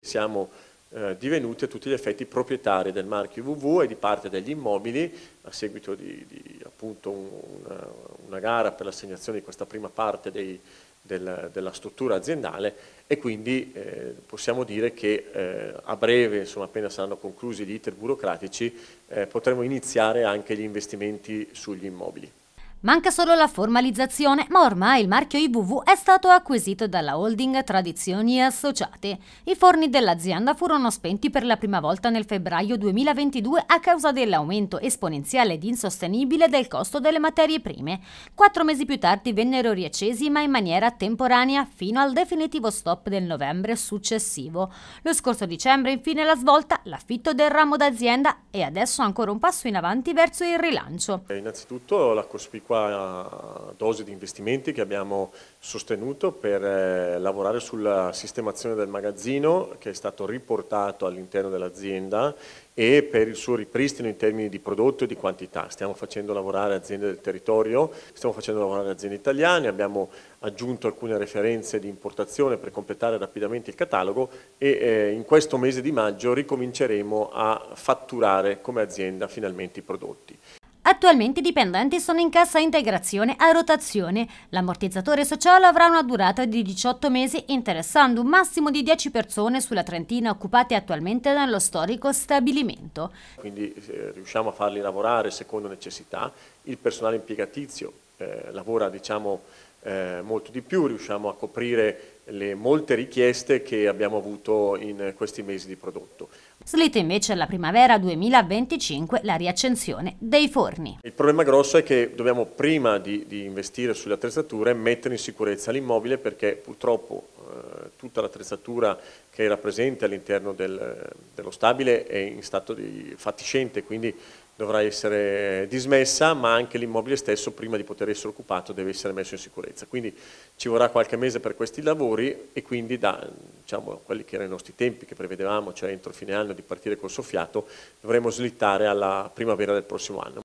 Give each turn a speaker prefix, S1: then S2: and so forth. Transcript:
S1: Siamo eh, divenuti a tutti gli effetti proprietari del marchio WW e di parte degli immobili a seguito di, di appunto un, una, una, gara per l'assegnazione di questa prima parte dei, del, della struttura aziendale e quindi eh, possiamo dire che eh, a breve, insomma, appena saranno conclusi gli iter burocratici, eh, potremo iniziare anche gli investimenti sugli immobili.
S2: Manca solo la formalizzazione, ma ormai il marchio IVV è stato acquisito dalla holding Tradizioni Associate. I forni dell'azienda furono spenti per la prima volta nel febbraio 2022 a causa dell'aumento esponenziale ed insostenibile del costo delle materie prime. Quattro mesi più tardi vennero riaccesi ma in maniera temporanea fino al definitivo stop del novembre successivo. Lo scorso dicembre infine la svolta, l'affitto del ramo d'azienda e adesso ancora un passo in avanti verso il rilancio.
S1: Eh, innanzitutto la cospicua proficua dose di investimenti che abbiamo sostenuto per eh, lavorare sulla sistemazione del magazzino che è stato riportato all'interno dell'azienda e per il suo ripristino in termini di prodotto e di quantità. Stiamo facendo lavorare aziende del territorio, stiamo facendo lavorare aziende italiane, abbiamo aggiunto alcune referenze di importazione per completare rapidamente il catalogo e eh, in questo mese di maggio ricominceremo a fatturare come azienda finalmente i prodotti.
S2: Attualmente i dipendenti sono in cassa integrazione a rotazione. L'ammortizzatore sociale avrà una durata di 18 mesi interessando un massimo di 10 persone sulla Trentina occupate attualmente nello storico stabilimento.
S1: Quindi eh, riusciamo a farli lavorare secondo necessità, il personale impiegatizio eh, lavora diciamo eh, molto di più, riusciamo a coprire le molte richieste che abbiamo avuto in questi mesi di prodotto.
S2: Slitta invece alla primavera 2025 la riaccensione dei forni.
S1: Il problema grosso è che dobbiamo prima di, di investire sulle attrezzature mettere in sicurezza l'immobile perché purtroppo eh, tutta l'attrezzatura che era presente all'interno del, dello stabile è in stato di fatiscente, quindi dovrà essere dismessa, ma anche l'immobile stesso prima di poter essere occupato deve essere messo in sicurezza. Quindi ci vorrà qualche mese per questi lavori e quindi da diciamo, quelli che erano i nostri tempi che prevedevamo, cioè entro fine anno di partire col soffiato, dovremo slittare alla primavera del prossimo anno.